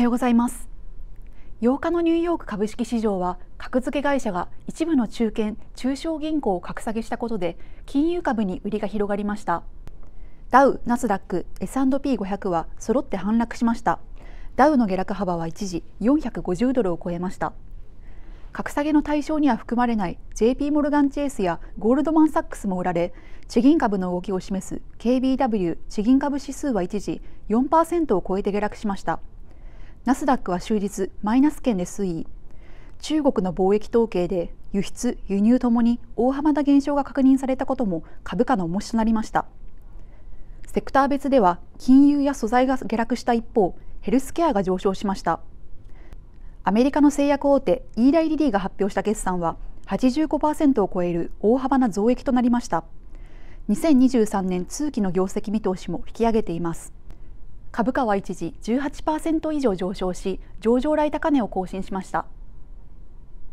はようございます8日のニューヨーク株式市場は格付け会社が一部の中堅・中小銀行を格下げしたことで金融株に売りが広がりましたダウ、ナスダック、S&P500 は揃って反落しましたダウの下落幅は一時450ドルを超えました格下げの対象には含まれない JP モルガン・チェイスやゴールドマン・サックスも売られ地銀株の動きを示す KBW 地銀株指数は一時4%を超えて下落しましたナスダックは終日マイナス圏で推移中国の貿易統計で輸出・輸入ともに大幅な減少が確認されたことも株価の重しとなりましたセクター別では金融や素材が下落した一方ヘルスケアが上昇しましたアメリカの製薬大手イーライリリーが発表した決算は85%を超える大幅な増益となりました2023年通期の業績見通しも引き上げています株価は一時18%以上上昇し上場来高値を更新しました。